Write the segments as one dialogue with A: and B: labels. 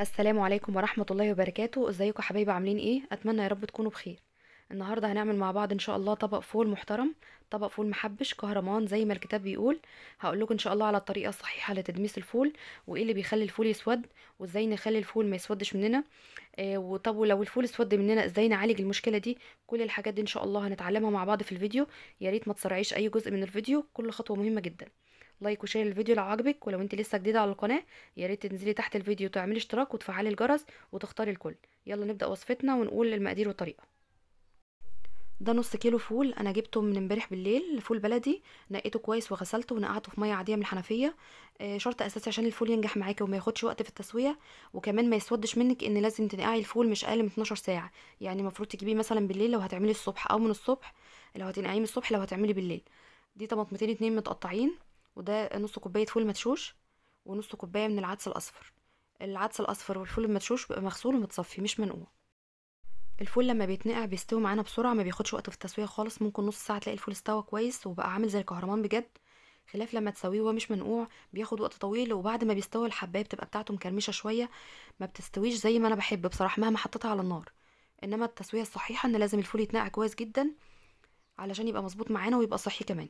A: السلام عليكم ورحمة الله وبركاته ازيكم حبايبي عاملين ايه اتمنى يا رب تكونوا بخير النهاردة هنعمل مع بعض ان شاء الله طبق فول محترم طبق فول محبش كهرمان زي ما الكتاب بيقول هقولكم ان شاء الله على الطريقة الصحيحة لتدميس الفول وايه اللي بيخلي الفول يسود وازاي نخلي الفول ما يسودش مننا آه وطب ولو الفول اسود مننا ازاي نعالج المشكلة دي كل الحاجات دي ان شاء الله هنتعلمها مع بعض في الفيديو ياريت ما تسرعيش اي جزء من الفيديو كل خطوة مهمة جدا لايك وشير الفيديو لو عجبك ولو انت لسه جديده على القناه ياريت تنزلي تحت الفيديو تعملي اشتراك وتفعلي الجرس وتختاري الكل يلا نبدا وصفتنا ونقول المقادير والطريقه ده نص كيلو فول انا جبته من امبارح بالليل فول بلدي نقيته كويس وغسلته ونقعته في ميه عاديه من الحنفيه آه، شرط اساسي عشان الفول ينجح معاكي وما ياخدش وقت في التسويه وكمان ما يسودش منك ان لازم تنقعي الفول مش اقل من 12 ساعه يعني المفروض تجيبيه مثلا بالليل لو هتعملي الصبح او من الصبح لو هتنقعيه من الصبح لو هتعملي بالليل دي طماطمتين اتنين متقطعين وده نص كوبايه فول مدشوش ونص كوبايه من العدس الاصفر العدس الاصفر والفول المدشوش بيبقى مغسول ومتصفي مش منقوع الفول لما بيتنقع بيستوي معانا بسرعه ما بياخدش وقت في التسويه خالص ممكن نص ساعه تلاقي الفول استوى كويس وبقى عامل زي الكهرمان بجد خلاف لما تسويه وهو مش منقوع بياخد وقت طويل وبعد ما بيستوي الحبايه بتبقى بتاعته مكرمشه شويه ما بتستويش زي ما انا بحب بصراحه مهما حطيتها على النار انما التسويه الصحيحه ان لازم الفول يتنقع كويس جدا علشان يبقى مظبوط معانا ويبقى صحي كمان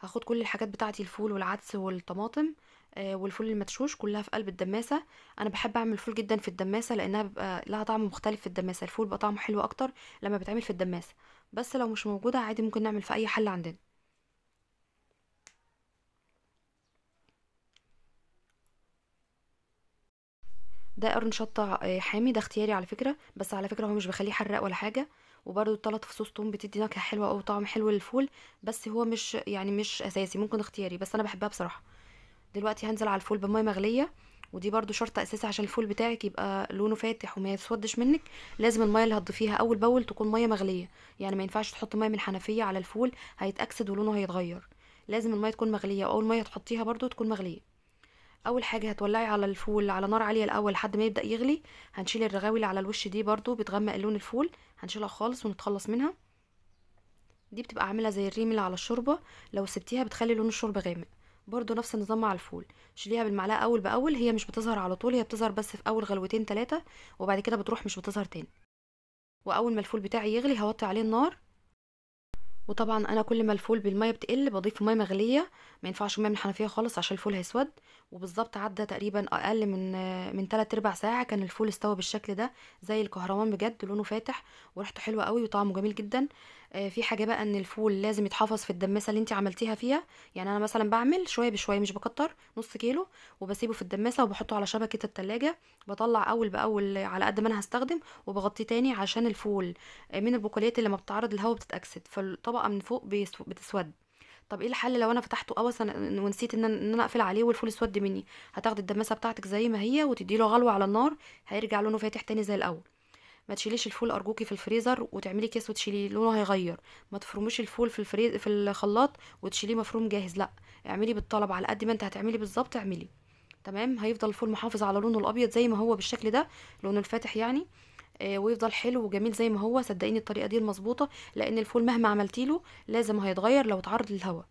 A: هاخد كل الحاجات بتاعتي الفول والعدس والطماطم آه، والفول المدشوش كلها في قلب الدماسه انا بحب اعمل فول جدا في الدماسه لانها بيبقى لها طعم مختلف في الدماسه الفول بقى طعمه حلو اكتر لما بيتعمل في الدماسه بس لو مش موجوده عادي ممكن نعمل في اي حل عندنا ده قرن شطة آه، حامي ده اختياري على فكرة بس على فكرة هو مش بيخليه حراق ولا حاجة وبرده التلات فصوص توم بتدي نكهة حلوة أو طعم حلو للفول بس هو مش يعني مش أساسي ممكن اختياري بس أنا بحبها بصراحة دلوقتي هنزل على الفول بمية مغلية ودي برده شرط أساسي عشان الفول بتاعك يبقى لونه فاتح وما يسودش منك لازم المية اللي هتضيفيها أول بأول تكون مية مغلية يعني ما ينفعش تحط مية من الحنفية على الفول هيتأكسد ولونه هيتغير لازم المية تكون مغلية وأول مية تحطيها برده تكون مغلية اول حاجه هتولعي على الفول على نار عاليه الاول لحد ما يبدا يغلي هنشيل الرغاوي اللي على الوش دي برضو بتغمق لون الفول هنشيلها خالص ونتخلص منها دي بتبقى عامله زي الريم اللي على الشوربه لو سبتيها بتخلي لون الشوربه غامق برضو نفس النظام مع الفول شيليها بالمعلقه اول باول هي مش بتظهر على طول هي بتظهر بس في اول غلوتين ثلاثه وبعد كده بتروح مش بتظهر تاني واول ما الفول بتاعي يغلي هوطي عليه النار وطبعا انا كل ما الفول بالميه بتقل بضيف ميه مغليه ما ينفعش ميه من الحنفيه خالص عشان الفول هيسود وبالظبط عدى تقريبا اقل من من 3 ارباع ساعه كان الفول استوى بالشكل ده زي الكهرمان بجد لونه فاتح وريحته حلوه قوي وطعمه جميل جدا آه، في حاجه بقى ان الفول لازم يتحفظ في الدماسه اللي انت عملتيها فيها يعني انا مثلا بعمل شويه بشويه مش بكتر نص كيلو وبسيبه في الدماسه وبحطه على شبكه التلاجة بطلع اول باول على قد ما انا هستخدم وبغطيه تاني عشان الفول آه، من البقوليات اللي لما بتعرض الهواء بتتاكسد فالطبقه من فوق بتسود طب ايه الحل لو انا فتحته قوس ونسيت ان انا اقفل عليه والفول اسود مني هتاخدي الدماسه بتاعتك زي ما هي وتديله غلوه على النار هيرجع لونه فاتح تاني زي الاول ما تشيليش الفول ارجوكي في الفريزر وتعملي كيس وتشيليه لونه هيغير ما تفرموش الفول في الفريز في الخلاط وتشيليه مفروم جاهز لا اعملي بالطلب على قد ما انت هتعملي بالظبط اعملي تمام هيفضل الفول محافظ على لونه الابيض زي ما هو بالشكل ده لونه الفاتح يعني آه ويفضل حلو وجميل زي ما هو صدقيني الطريقه دي المظبوطه لان الفول مهما عملتيله لازم هيتغير لو اتعرض للهواء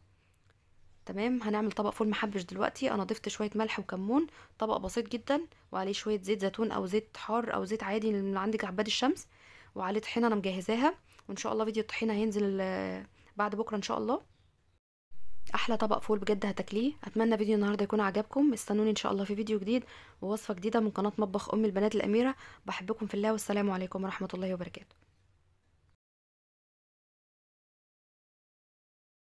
A: تمام هنعمل طبق فول محبش دلوقتي انا ضفت شويه ملح وكمون طبق بسيط جدا وعليه شويه زيت زيتون او زيت حار او زيت عادي اللي عندك عباد الشمس وعليه طحينه انا مجهزاها وان شاء الله فيديو الطحينه هينزل آه، بعد بكره ان شاء الله احلى طبق فول بجد هتاكليه اتمنى فيديو النهارده يكون عجبكم استنوني ان شاء الله في فيديو جديد ووصفه جديده من قناه مطبخ ام البنات الاميره بحبكم في الله والسلام عليكم ورحمه الله وبركاته